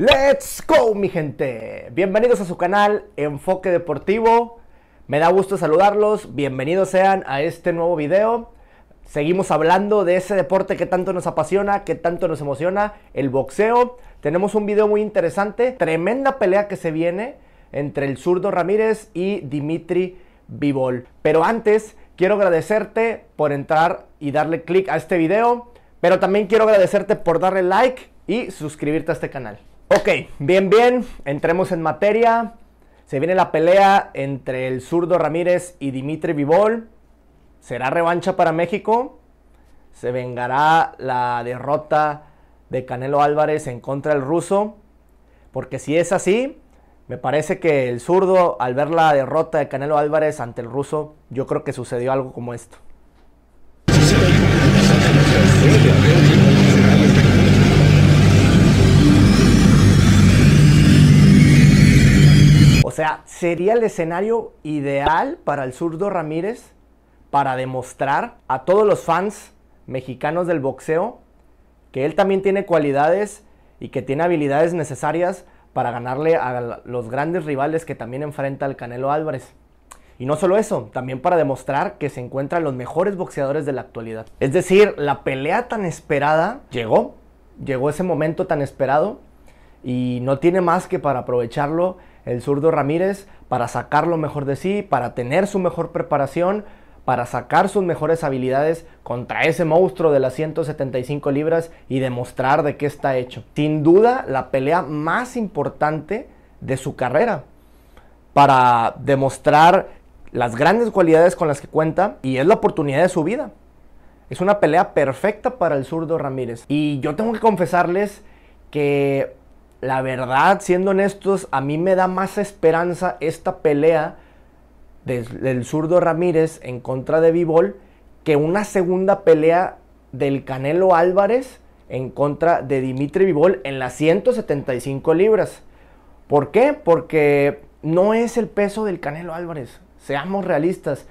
Let's go, mi gente. Bienvenidos a su canal Enfoque Deportivo. Me da gusto saludarlos. Bienvenidos sean a este nuevo video. Seguimos hablando de ese deporte que tanto nos apasiona, que tanto nos emociona, el boxeo. Tenemos un video muy interesante, tremenda pelea que se viene entre el zurdo Ramírez y Dimitri Bivol. Pero antes, quiero agradecerte por entrar y darle click a este video, pero también quiero agradecerte por darle like y suscribirte a este canal. Ok, bien, bien, entremos en materia. Se viene la pelea entre el zurdo Ramírez y Dimitri Vivol. ¿Será revancha para México? ¿Se vengará la derrota de Canelo Álvarez en contra del ruso? Porque si es así, me parece que el zurdo, al ver la derrota de Canelo Álvarez ante el ruso, yo creo que sucedió algo como esto. sea, sería el escenario ideal para el zurdo Ramírez para demostrar a todos los fans mexicanos del boxeo que él también tiene cualidades y que tiene habilidades necesarias para ganarle a los grandes rivales que también enfrenta el Canelo Álvarez. Y no solo eso, también para demostrar que se encuentran los mejores boxeadores de la actualidad. Es decir, la pelea tan esperada llegó, llegó ese momento tan esperado y no tiene más que para aprovecharlo el zurdo Ramírez para sacar lo mejor de sí, para tener su mejor preparación, para sacar sus mejores habilidades contra ese monstruo de las 175 libras y demostrar de qué está hecho. Sin duda, la pelea más importante de su carrera para demostrar las grandes cualidades con las que cuenta y es la oportunidad de su vida. Es una pelea perfecta para el zurdo Ramírez. Y yo tengo que confesarles que la verdad, siendo honestos, a mí me da más esperanza esta pelea del zurdo Ramírez en contra de Bivol que una segunda pelea del Canelo Álvarez en contra de Dimitri Bivol en las 175 libras. ¿Por qué? Porque no es el peso del Canelo Álvarez. Seamos realistas.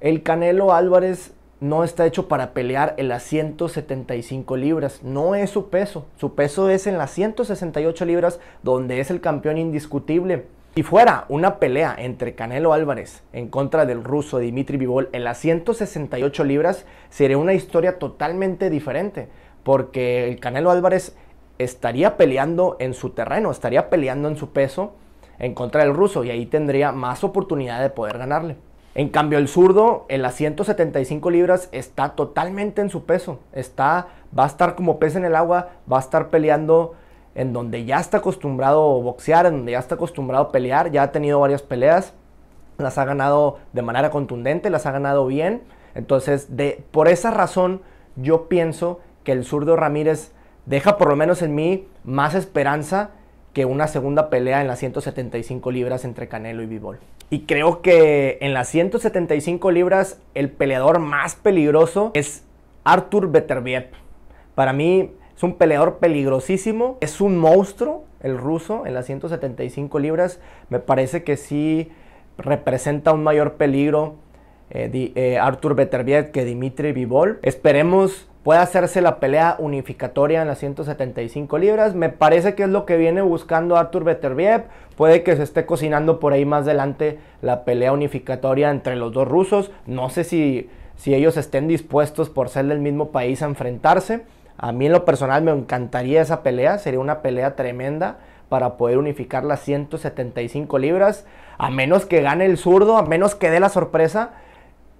El Canelo Álvarez no está hecho para pelear en las 175 libras, no es su peso, su peso es en las 168 libras donde es el campeón indiscutible. Si fuera una pelea entre Canelo Álvarez en contra del ruso Dimitri Vivol en las 168 libras, sería una historia totalmente diferente, porque el Canelo Álvarez estaría peleando en su terreno, estaría peleando en su peso en contra del ruso y ahí tendría más oportunidad de poder ganarle. En cambio, el zurdo en las 175 libras está totalmente en su peso. Está, va a estar como pez en el agua, va a estar peleando en donde ya está acostumbrado a boxear, en donde ya está acostumbrado a pelear. Ya ha tenido varias peleas, las ha ganado de manera contundente, las ha ganado bien. Entonces, de, por esa razón, yo pienso que el zurdo Ramírez deja por lo menos en mí más esperanza que una segunda pelea en las 175 libras entre Canelo y Bivol. Y creo que en las 175 libras el peleador más peligroso es Artur Beterbiev. Para mí es un peleador peligrosísimo, es un monstruo el ruso en las 175 libras. Me parece que sí representa un mayor peligro eh, eh artur Arthur que Dimitri Bivol. Esperemos puede hacerse la pelea unificatoria en las 175 libras. Me parece que es lo que viene buscando Arthur Beterbiev. Puede que se esté cocinando por ahí más adelante la pelea unificatoria entre los dos rusos. No sé si, si ellos estén dispuestos por ser del mismo país a enfrentarse. A mí en lo personal me encantaría esa pelea. Sería una pelea tremenda para poder unificar las 175 libras. A menos que gane el zurdo, a menos que dé la sorpresa,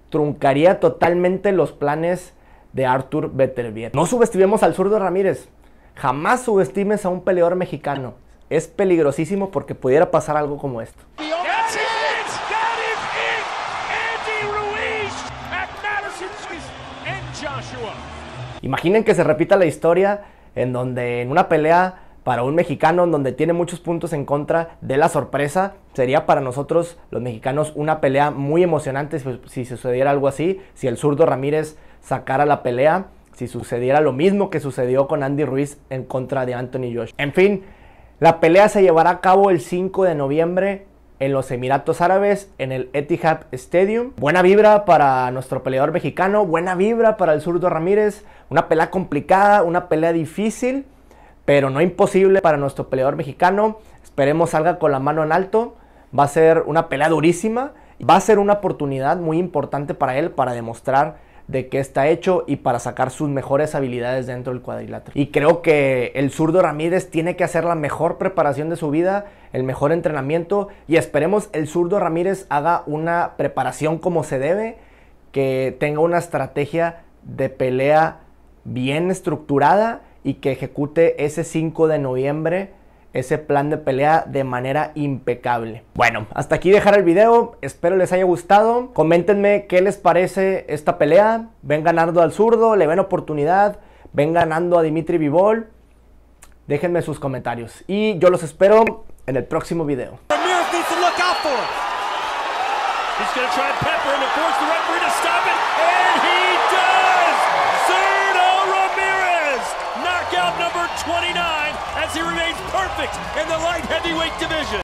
truncaría totalmente los planes de Arthur Betterbier. No subestimemos al zurdo Ramírez. Jamás subestimes a un peleador mexicano. Es peligrosísimo porque pudiera pasar algo como esto. Imaginen que se repita la historia en donde en una pelea para un mexicano en donde tiene muchos puntos en contra de la sorpresa, sería para nosotros los mexicanos una pelea muy emocionante si, si sucediera algo así, si el zurdo Ramírez sacar a la pelea si sucediera lo mismo que sucedió con Andy Ruiz en contra de Anthony Joshua. En fin, la pelea se llevará a cabo el 5 de noviembre en los Emiratos Árabes, en el Etihad Stadium. Buena vibra para nuestro peleador mexicano, buena vibra para el zurdo Ramírez. Una pelea complicada, una pelea difícil, pero no imposible para nuestro peleador mexicano. Esperemos salga con la mano en alto. Va a ser una pelea durísima. Va a ser una oportunidad muy importante para él para demostrar de qué está hecho y para sacar sus mejores habilidades dentro del cuadrilátero. Y creo que el zurdo Ramírez tiene que hacer la mejor preparación de su vida, el mejor entrenamiento y esperemos el zurdo Ramírez haga una preparación como se debe, que tenga una estrategia de pelea bien estructurada y que ejecute ese 5 de noviembre ese plan de pelea de manera impecable. Bueno, hasta aquí dejar el video, espero les haya gustado. Coméntenme qué les parece esta pelea. ¿Ven ganando al zurdo? ¿Le ven oportunidad? ¿Ven ganando a Dimitri Vivol? Déjenme sus comentarios y yo los espero en el próximo video. He's try pepper the referee to stop it, and he does! number 29 as he remains perfect in the light heavyweight division.